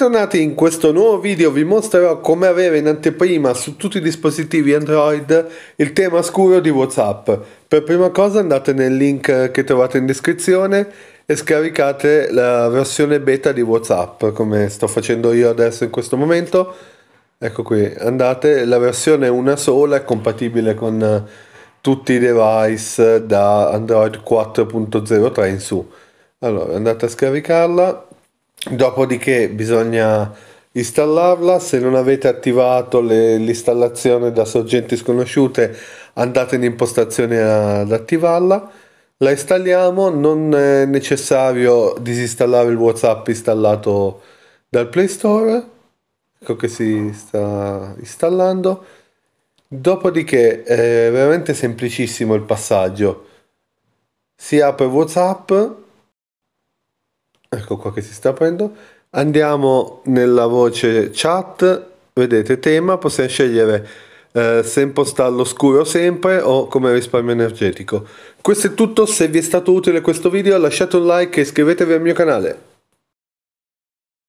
Bentornati in questo nuovo video, vi mostrerò come avere in anteprima su tutti i dispositivi Android il tema scuro di Whatsapp. Per prima cosa andate nel link che trovate in descrizione e scaricate la versione beta di Whatsapp, come sto facendo io adesso in questo momento. Ecco qui, andate, la versione è una sola, è compatibile con tutti i device da Android 4.03 in su. Allora, andate a scaricarla dopodiché bisogna installarla se non avete attivato le, l'installazione da sorgenti sconosciute andate in impostazione ad attivarla la installiamo non è necessario disinstallare il whatsapp installato dal play store ecco che si sta installando dopodiché è veramente semplicissimo il passaggio si apre whatsapp ecco qua che si sta aprendo andiamo nella voce chat vedete tema possiamo scegliere eh, se impostare all'oscuro sempre o come risparmio energetico questo è tutto se vi è stato utile questo video lasciate un like e iscrivetevi al mio canale